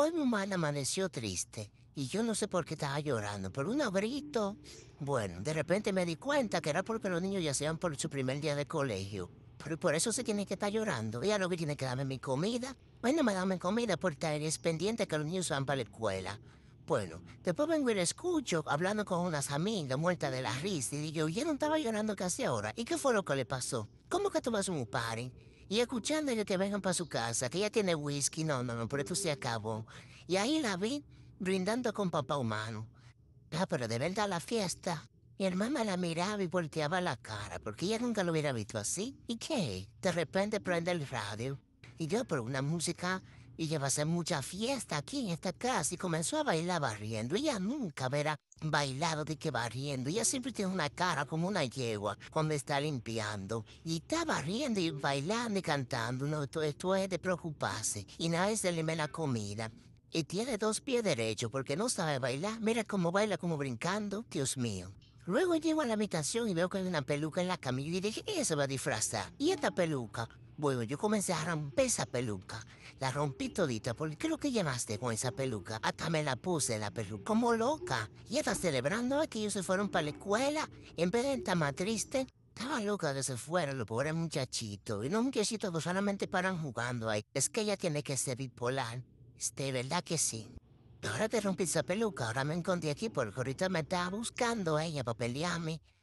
Hoy mi mamá amaneció triste y yo no sé por qué estaba llorando, por un abrito. Bueno, de repente me di cuenta que era porque los niños ya se iban por su primer día de colegio. Pero por eso se tiene que estar llorando. Ella lo que tiene que darme mi comida. Bueno, me dame comida porque es pendiente que los niños van para la escuela. Bueno, después vengo y la escucho hablando con unas amigas muerta de la risa y digo, yo no estaba llorando casi ahora. ¿Y qué fue lo que le pasó? ¿Cómo que tomas un party? Y escuchando que vengan para su casa, que ella tiene whisky, no, no, no, por esto se acabó. Y ahí la vi brindando con papá humano. Ah, pero de verdad la fiesta. Y el mamá la miraba y volteaba la cara, porque ella nunca lo hubiera visto así. ¿Y qué? De repente prende el radio. Y yo por una música y llevase mucha fiesta aquí en esta casa y comenzó a bailar barriendo. Ella nunca verá bailado de que barriendo. Ella siempre tiene una cara como una yegua cuando está limpiando. Y está barriendo y bailando y cantando. No, esto, es de preocuparse. Y nadie se le la comida. Y tiene dos pies derechos porque no sabe bailar. Mira cómo baila, como brincando. Dios mío. Luego llego a la habitación y veo que hay una peluca en la camilla y dije, eso se va a disfrazar. Y esta peluca, bueno, yo comencé a romper esa peluca. La rompí todita porque creo que llevaste con esa peluca. Hasta me la puse la peluca como loca. Y está celebrando que ellos se fueron para la escuela. En vez de estar más triste, estaba loca que se fueran los pobres muchachitos. Y los si pues, solamente paran jugando ahí. Es que ella tiene que ser bipolar. esté verdad que sí. Ahora te rompí esa peluca, ahora me encontré aquí porque ahorita me estaba buscando ella para pelearme.